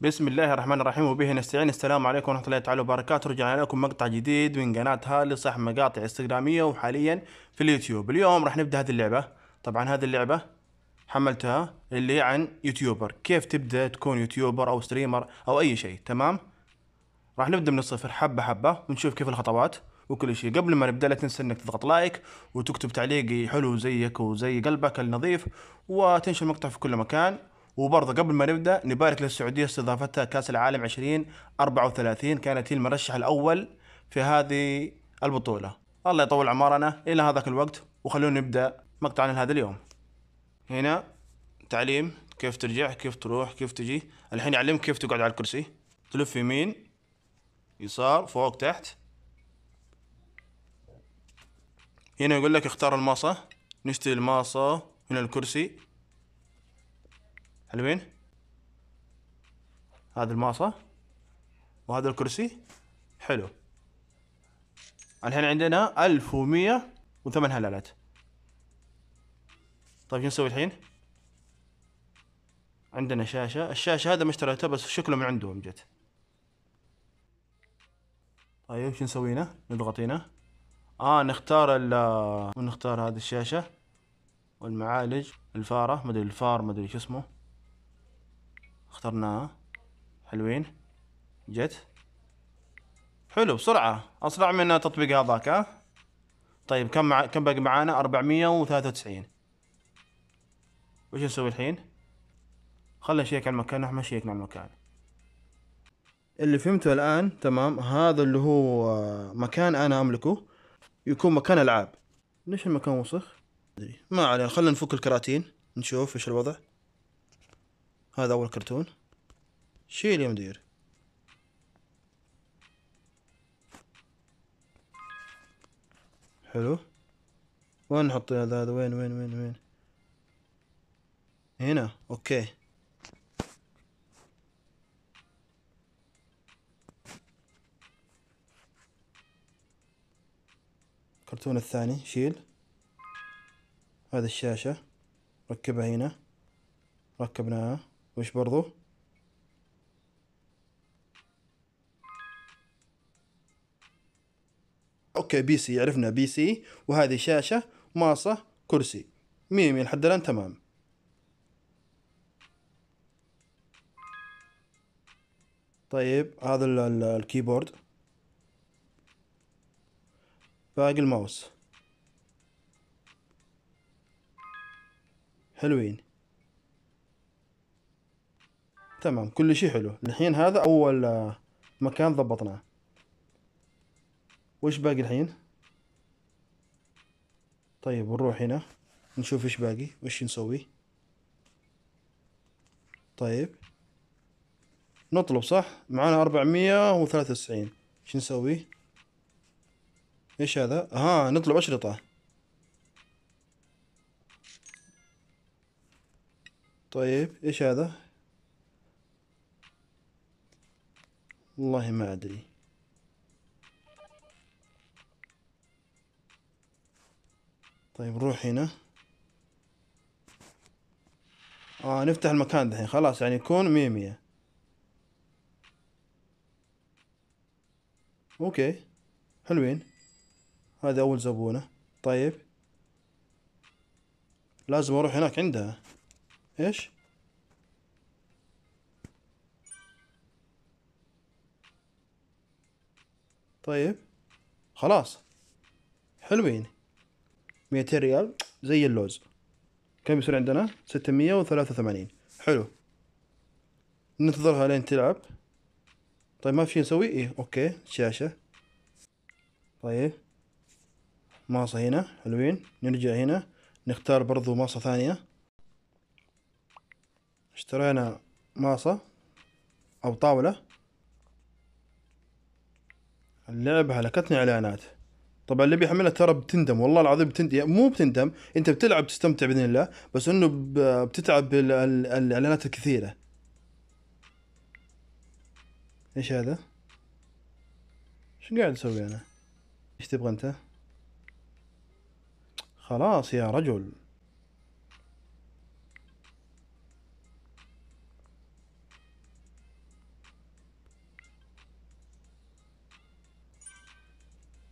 بسم الله الرحمن الرحيم وبه نستعين السلام عليكم ورحمة الله تعالى وبركاته رجعنا لكم مقطع جديد من قناة هالي صح مقاطع انستغرامية وحاليا في اليوتيوب اليوم راح نبدأ هذه اللعبة طبعا هذه اللعبة حملتها اللي هي عن يوتيوبر كيف تبدأ تكون يوتيوبر أو ستريمر أو أي شيء تمام راح نبدأ من الصفر حبة حبة ونشوف كيف الخطوات وكل شيء قبل ما نبدا لا تنسى انك تضغط لايك وتكتب تعليق حلو زيك وزي قلبك النظيف وتنشر المقطع في كل مكان وبرضه قبل ما نبدا نبارك للسعوديه استضافتها كاس العالم 2034 كانت هي المرشح الاول في هذه البطوله الله يطول اعمارنا الى هذاك الوقت وخلونا نبدا مقطعنا لهذا اليوم هنا تعليم كيف ترجع كيف تروح كيف تجي الحين يعلمك كيف تقعد على الكرسي تلف يمين يسار فوق تحت هنا يقول لك اختار الماصة نشتري الماصة من الكرسي حلوين هذا الماصة وهذا الكرسي حلو الحين عندنا ألف ومية وثمان هلالات طيب شو نسوي الحين؟ عندنا شاشة الشاشة هذا ما اشتريته بس شكله من عندهم جت طيب شو نسوينا؟ نضغط هنا اه نختار ال ونختار هذه الشاشة والمعالج الفارة مدري الفار مدري شو اسمه اخترناها حلوين جت حلو بسرعة أسرع من تطبيق هذاك ها طيب كم مع... كم باقي معانا 493 وش نسوي الحين؟ خلنا نشيك على المكان نحن ما شيكنا على المكان اللي فهمته الآن تمام هذا اللي هو آه، مكان أنا أملكه يكون مكان ألعاب ليش المكان وسخ؟ ما علينا خلينا نفك الكراتين نشوف ايش الوضع هذا أول كرتون شيل يا مدير حلو وين نحط هذا هذا وين وين وين وين هنا اوكي الكرتون الثاني شيل هذا الشاشة ركبها هنا ركبناها مش برضو اوكي بي سي عرفنا بي سي وهذه شاشة ماصة كرسي مية لحد الآن تمام طيب هذا ال ال الكيبورد باقي الماوس حلوين تمام كل شيء حلو الحين هذا اول آه، مكان ضبطناه وش باقي الحين طيب نروح هنا نشوف ايش باقي وش نسوي طيب نطلب صح معانا أربعمية وثلاثة وتسعين ايش نسوي ايش هذا ها نطلب أشرطة طيب ايش هذا والله ما أدري طيب نروح هنا آه نفتح المكان دحين خلاص يعني يكون مية مية أوكي حلوين هذا أول زبونة طيب لازم أروح هناك عندها إيش؟ طيب خلاص حلوين 200 ريال زي اللوز كم يصير عندنا 683 حلو ننتظرها لين تلعب طيب ما في شي نسوي ايه اوكي شاشة طيب ماصة هنا حلوين نرجع هنا نختار برضو ماصة ثانية اشترينا ماصة او طاولة اللعبة هلكتني اعلانات طبعا اللي بيحملها ترى بتندم والله العظيم بتندم يعني مو بتندم انت بتلعب تستمتع باذن الله بس انه بتتعب بالاعلانات الكثيره ايش هذا ايش قاعد اسوي انا ايش تبغى انت خلاص يا رجل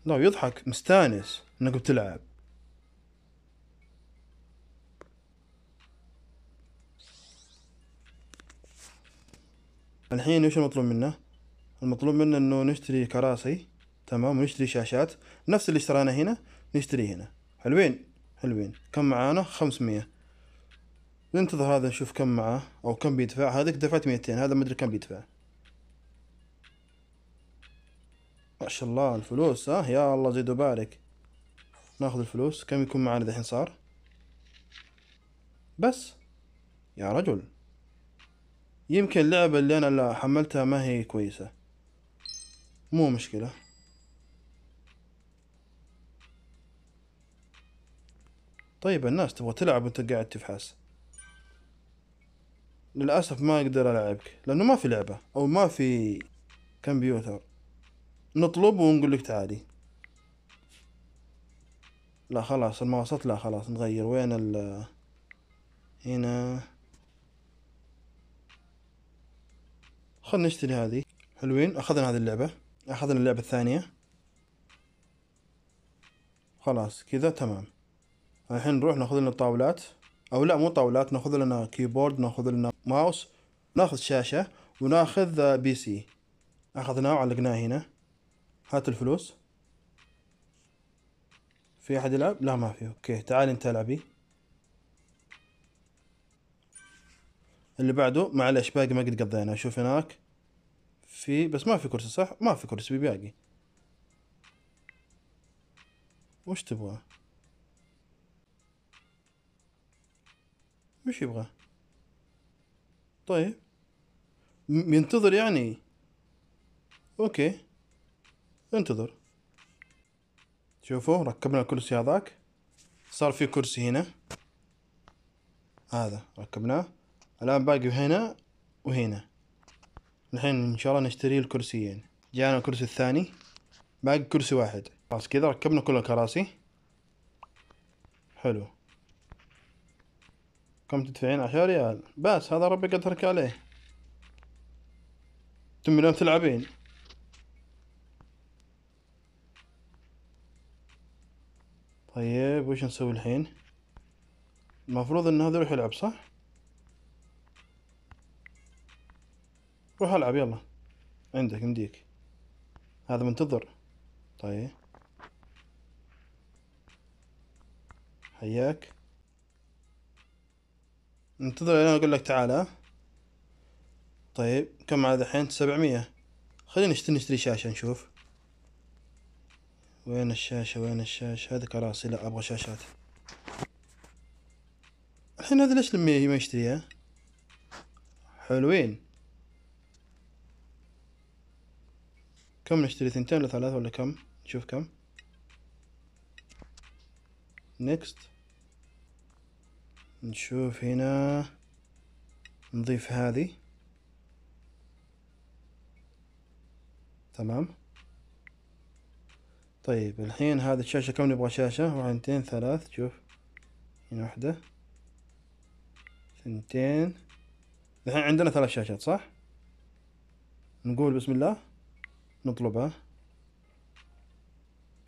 لا يضحك مستانس انك بتلعب الحين وش المطلوب منا المطلوب منا انه نشتري كراسي تمام ونشتري شاشات نفس اللي اشترانا هنا نشتريه هنا حلوين حلوين كم معانا خمسمية ننتظر هذا نشوف كم معاه او كم بيدفع هذاك دفعت ميتين هذا مدري كم بيدفع ما شاء الله الفلوس ها يا الله زيد وبارك ناخذ الفلوس كم يكون معنا دحين صار بس يا رجل يمكن اللعبة اللي أنا لا حملتها ما هي كويسة مو مشكلة طيب الناس تبغى تلعب وانت قاعد تفحص للأسف ما أقدر ألعبك لأنه ما في لعبة أو ما في كمبيوتر نطلب ونقول لك تعالي لا خلاص المواصلات لا خلاص نغير وين ال هنا خلنا نشتري هذه حلوين اخذنا هذه اللعبة اخذنا اللعبة الثانية خلاص كذا تمام الحين نروح ناخذ لنا الطاولات او لا مو طاولات ناخذ لنا كيبورد ناخذ لنا ماوس ناخذ شاشة وناخذ بي سي اخذناه وعلقناه هنا هات الفلوس في احد يلعب لا ما في اوكي تعال انت العبي إيه؟ اللي بعده معلش باقي ما قد قضينا اشوف هناك في بس ما في كرسي صح ما في كرسي باقي وش تبغى وش يبغى طيب ينتظر يعني اوكي انتظر شوفوا ركبنا الكرسي هذاك صار في كرسي هنا هذا ركبناه الآن باقي هنا وهنا الحين إن شاء الله نشتري الكرسيين جانا الكرسي الثاني باقي كرسي واحد خلاص كذا ركبنا كل الكراسي حلو كم تدفعين عشر ريال بس هذا ربي قدرك عليه تم اليوم تلعبين طيب وش نسوي الحين المفروض ان هذا يروح يلعب صح روح العب يلا عندك مديك هذا منتظر طيب حياك انتظر انا اقول لك تعال طيب كم هذا الحين سبعمية خلينا نشتري شاشة نشوف وين الشاشة وين الشاشة هذا كراسي لا أبغى شاشات الحين هذا ليش لما ما يشتريها حلوين كم نشتري ثنتين ولا ثلاثة ولا كم نشوف كم نيكست نشوف هنا نضيف هذه تمام طيب الحين هذا الشاشة كم نبغى شاشة واحد اثنين ثلاث شوف هنا واحدة ثنتين الحين عندنا ثلاث شاشات صح نقول بسم الله نطلبها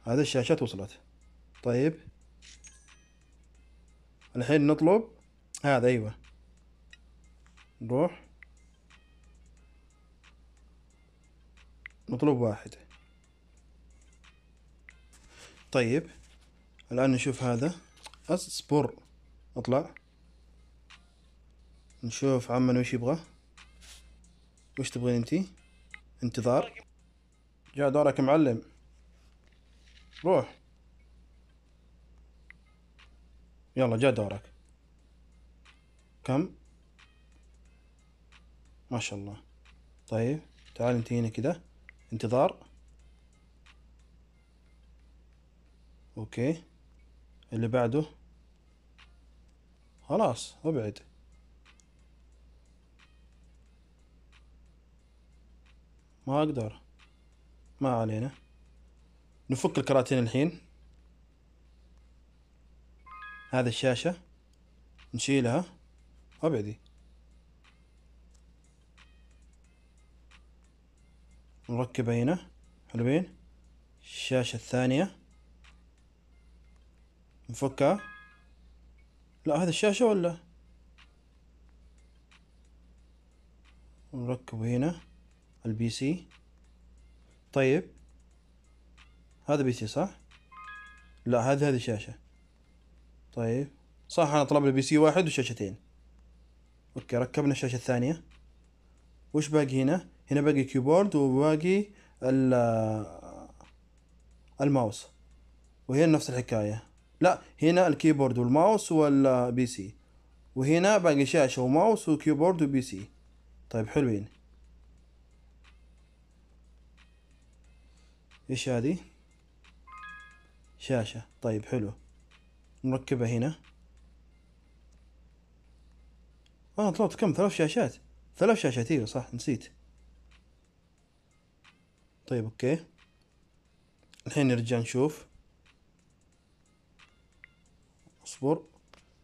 هذه الشاشات وصلت طيب الحين نطلب هذا ايوه نروح نطلب واحد طيب الآن نشوف هذا أصبر اطلع نشوف عمن وش يبغى وش تبغين انتي انتظار جاء دورك معلم روح يلا جاء دورك كم ما شاء الله طيب تعال انت هنا كده انتظار اوكي اللي بعده خلاص ابعد ما اقدر ما علينا نفك الكراتين الحين هذا الشاشة نشيلها ابعدي نركبها هنا حلوين الشاشة الثانية نفكها لا هذا الشاشة ولا نركب هنا البي سي طيب هذا بي سي صح لا هذا هذه الشاشة طيب صح انا طلب البي بي سي واحد وشاشتين اوكي ركبنا الشاشة الثانية وش باقي هنا هنا باقي كيبورد وباقي الماوس وهي نفس الحكاية لا هنا الكيبورد والماوس والبي سي وهنا باقي شاشة وماوس وكيبورد وبي سي طيب حلوين ايش هذي شاشة طيب حلو نركبها هنا انا آه، طلعت كم ثلاث شاشات ثلاث شاشات ايوه صح نسيت طيب اوكي الحين نرجع نشوف اصبر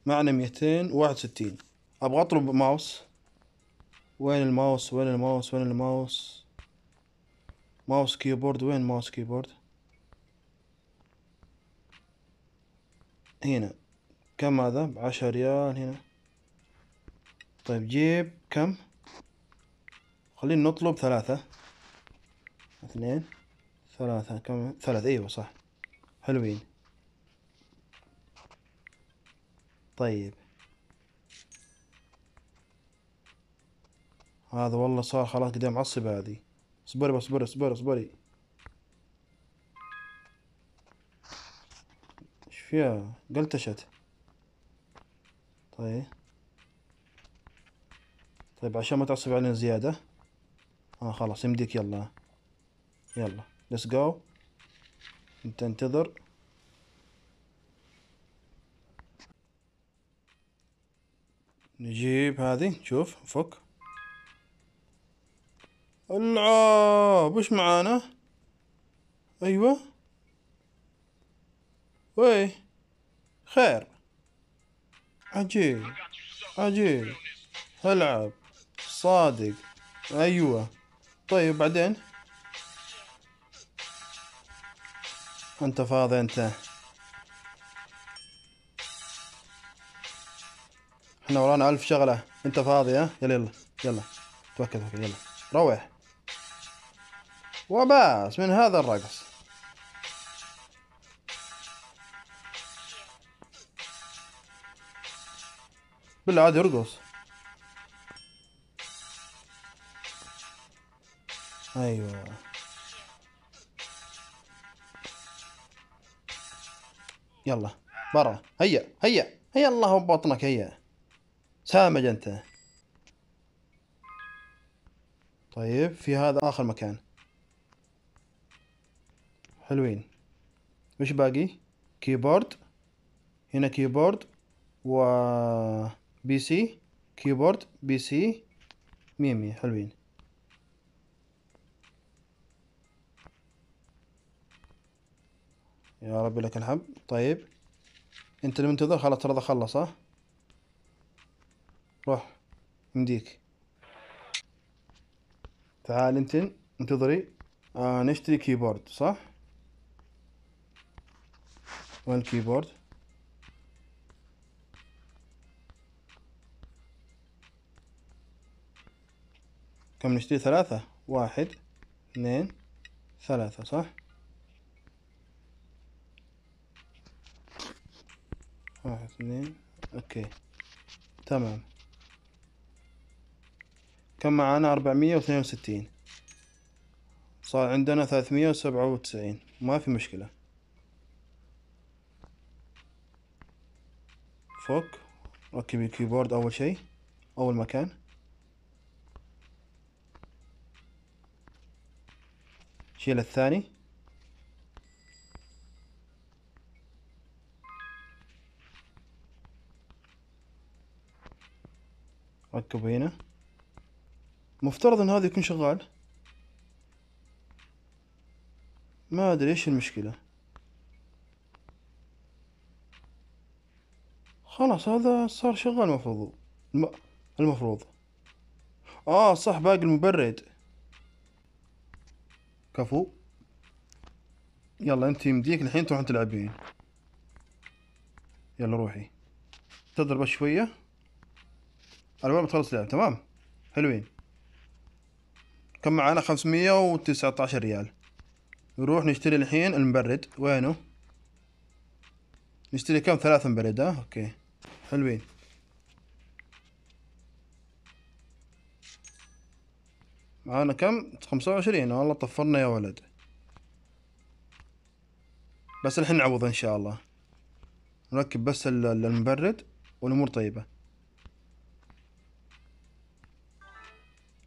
معنا ميتين وواحد وستين ابغى اطلب ماوس وين الماوس وين الماوس وين الماوس ماوس كيبورد وين ماوس كيبورد هنا كم هذا بعشرة ريال هنا طيب جيب كم خلينا نطلب ثلاثة اثنين ثلاثة كم ثلاثة ايوه صح حلوين طيب هذا والله صار خلاص قدام معصبه هذه اصبري اصبري اصبري اصبري ايش فيها قلتشت طيب طيب عشان ما تعصب علينا زيادة اه خلاص يمديك يلا يلا ليتس جو انت انتظر نجيب هذه شوف فك العاب وش معانا ايوه وي خير عجيب عجيب العب صادق ايوه طيب بعدين انت فاضي انت احنا ورانا ألف شغلة أنت فاضي ها يلا يلا يلا توكل توكل يلا روح وبس من هذا الرقص بالله عاد يرقص ايوه يلا برا هيا هيا هيا الله بطنك هيا سامج انت طيب في هذا اخر مكان حلوين وش باقي كيبورد هنا كيبورد و بي سي كيبورد بي سي مية مية حلوين يا ربي لك الحمد طيب انت المنتظر خلاص ترى خلص صح روح مديك تعال انت انتظري آه نشتري كيبورد صح وين الكيبورد كم نشتري ثلاثة واحد اثنين ثلاثة صح واحد اثنين اوكي تمام كم معانا أربعمية واثنين وستين صار عندنا ثلاثمية وسبعة وتسعين ما في مشكلة فوق ركب الكيبورد أول شي أول مكان شيل الثاني ركبه هنا مفترض ان هذا يكون شغال ما ادري ايش المشكلة خلاص هذا صار شغال المفروض المفروض اه صح باقي المبرد كفو يلا انت يمديك الحين تروح تلعبين يلا روحي تضرب شوية الباب تخلص بتخلص لعب تمام حلوين كان معانا 519 ريال نروح نشتري الحين المبرد وينه نشتري كم ثلاث مبردات اوكي حلوين معانا كم خمسة وعشرين والله طفرنا يا ولد بس الحين نعوض ان شاء الله نركب بس المبرد والامور طيبة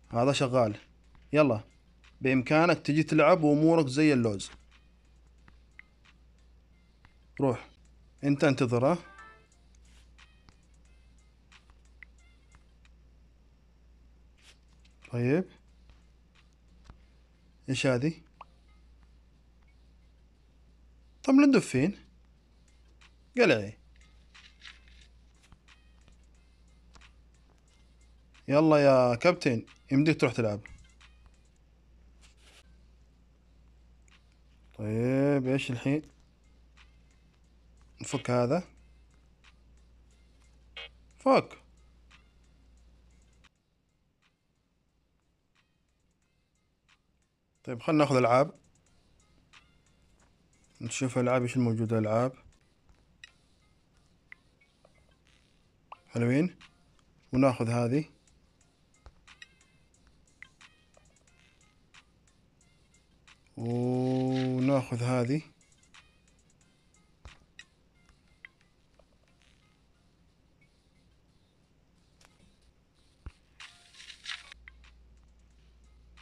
هذا شغال يلا بإمكانك تجي تلعب وأمورك زي اللوز روح أنت انتظره طيب إيش هذه طب فين؟ قلعي يلا يا كابتن يمديك تروح تلعب طيب ايش الحين نفك هذا فك طيب خلنا ناخذ العاب نشوف العاب ايش الموجودة العاب حلوين وناخذ هذه وناخذ هذه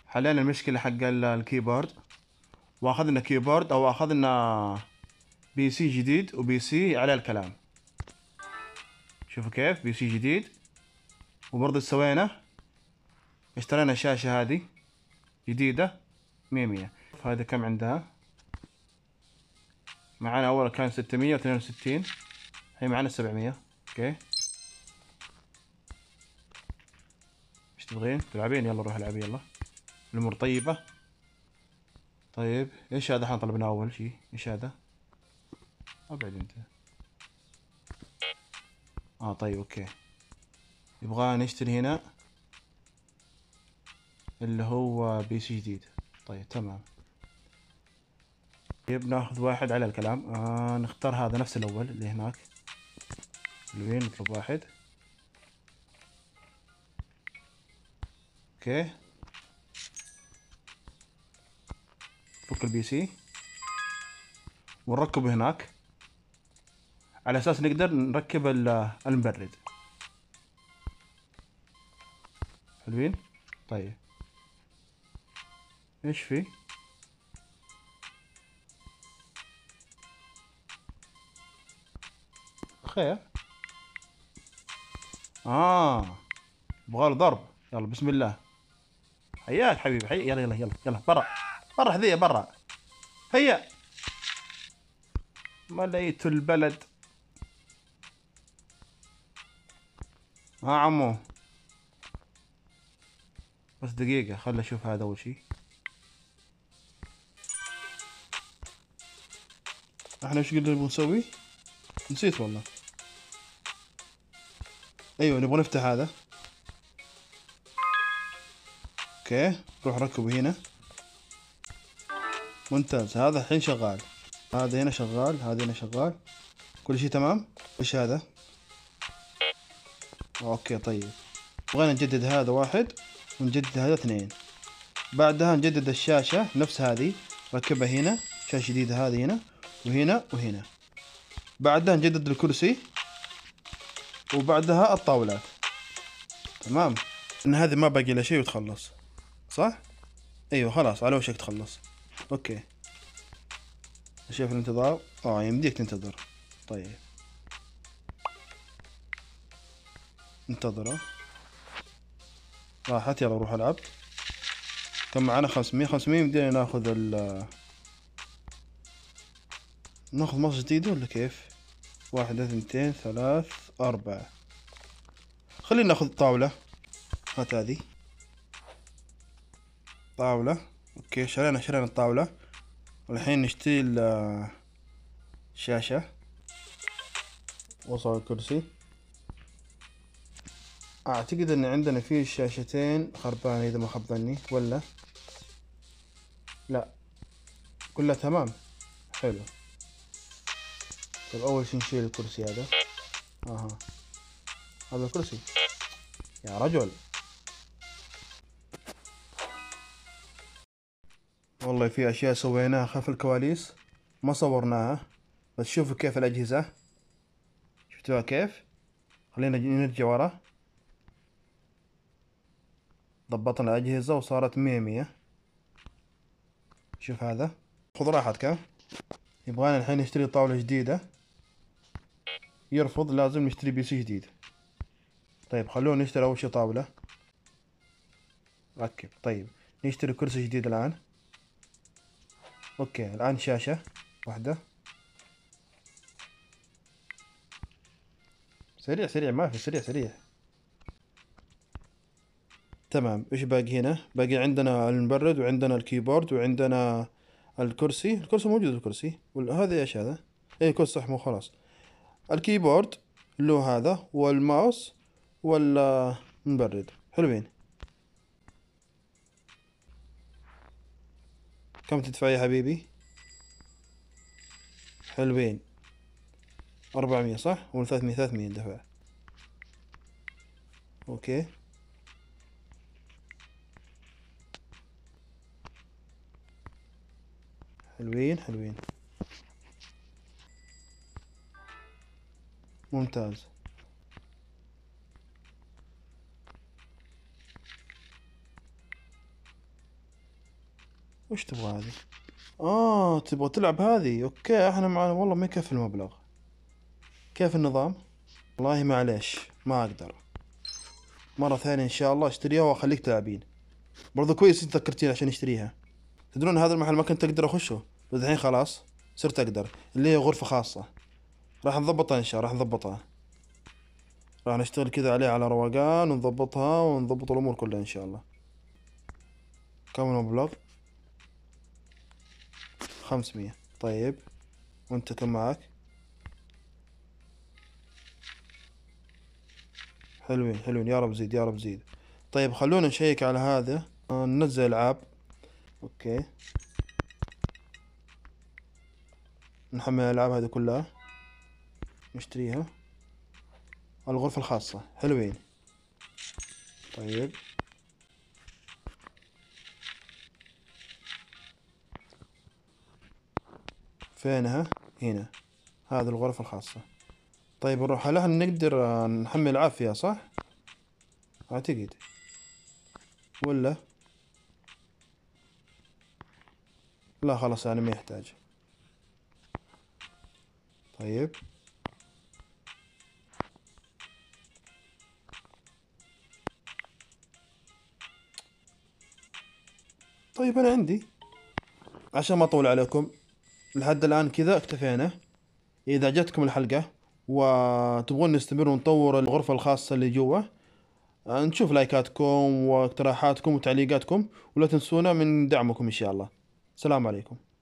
حلينا المشكلة حق الكيبورد واخذنا كيبورد او اخذنا بي سي جديد وبي سي على الكلام شوفوا كيف بي سي جديد وبرضه سوينا اشترينا الشاشة هذه جديدة مية مية هذا كم عندها معانا اول كان 662 هي معانا 700 اوكي ايش تبغين تلعبين يلا روح العبي يلا الامور طيبه طيب ايش هذا احنا طلبناه اول شيء ايش هذا ابعد انت اه طيب اوكي يبغى نشتري هنا اللي هو بي سي جديد طيب تمام طيب ناخذ واحد على الكلام آه نختار هذا نفس الأول اللي هناك حلوين نطلب واحد اوكي فك البي سي ونركبه هناك على اساس نقدر نركب المبرد حلوين طيب ايش في خير اه بغى له ضرب يلا بسم الله حياك حبيبي هيا يلا يلا يلا يلا برا برا حذية برا هيا مليت البلد ها عمو بس دقيقة خل اشوف هذا اول شيء احنا ايش قلنا نسوي؟ نسيت والله ايوه نبغى نفتح هذا اوكي روح ركبه هنا ممتاز هذا الحين شغال هذا هنا شغال هذا هنا شغال كل شيء تمام ايش هذا اوكي طيب بغينا نجدد هذا واحد ونجدد هذا اثنين بعدها نجدد الشاشة نفس هذه ركبها هنا شاشة جديدة هذه هنا وهنا وهنا بعدها نجدد الكرسي وبعدها الطاولات تمام ان هذه ما باقي لها شيء وتخلص صح ايوه خلاص على وشك تخلص اوكي شايف الانتظار اه يمديك تنتظر طيب انتظره راحت يلا روح العب كان معانا خمسمية خمسمية يمدينا ناخذ ال ناخذ مصر جديد ولا كيف واحد اثنتين ثلاث أربعة خلينا ناخذ طاولة هات هذه طاولة أوكي شرينا شرينا الطاولة والحين نشتري الشاشة وصل الكرسي أعتقد أن عندنا فيه شاشتين خربانة إذا ما خاب ولا لا كلها تمام حلو طيب أول شي نشيل الكرسي هذا اها هذا الكرسي يا رجل والله في اشياء سويناها خلف الكواليس ما صورناها بس شوفوا كيف الاجهزة شفتوها كيف خلينا نرجع ورا ضبطنا الاجهزة وصارت مية مية شوف هذا خذ راحتك يبغانا الحين نشتري طاولة جديدة يرفض لازم نشتري بي سي جديد طيب خلونا نشتري أول شي طاولة ركب طيب نشتري كرسي جديد الآن أوكي الآن شاشة واحدة سريع سريع ما في سريع سريع تمام ايش باقي هنا باقي عندنا المبرد وعندنا الكيبورد وعندنا الكرسي الكرسي موجود الكرسي وهذا ايش هذا اي كرسي صح مو خلاص الكيبورد له هذا والماوس والمبرد حلوين كم تدفع يا حبيبي حلوين أربعمية صح ولا ثلاثمية ثلاثمية دفع أوكي حلوين حلوين ممتاز وش تبغى هذه اه تبغى تلعب هذه اوكي احنا معنا والله ما يكفي المبلغ كيف النظام والله معليش ما اقدر مرة ثانية ان شاء الله اشتريها واخليك تلعبين برضو كويس انت ذكرتيني عشان اشتريها تدرون هذا المحل ما كنت اقدر اخشه بس الحين خلاص صرت اقدر اللي هي غرفة خاصة راح نضبطها ان شاء الله راح نضبطها راح نشتغل كذا عليها على رواقان ونضبطها ونضبط الامور كلها ان شاء الله كم المبلغ خمسمية طيب وانت كم معك حلوين حلوين يا رب زيد يا رب زيد طيب خلونا نشيك على هذا آه، ننزل العاب اوكي نحمل الالعاب هذه كلها نشتريها الغرفة الخاصة حلوين طيب فينها هنا هذه الغرفة الخاصة طيب نروح لها نقدر نحمل العافية صح اعتقد ولا لا خلاص يعني ما يحتاج طيب طيب أنا عندي عشان ما أطول عليكم لحد الآن كذا اكتفينا إذا عجبتكم الحلقة وتبغون نستمر ونطور الغرفة الخاصة اللي جوا آه، نشوف لايكاتكم واقتراحاتكم وتعليقاتكم ولا تنسونا من دعمكم إن شاء الله السلام عليكم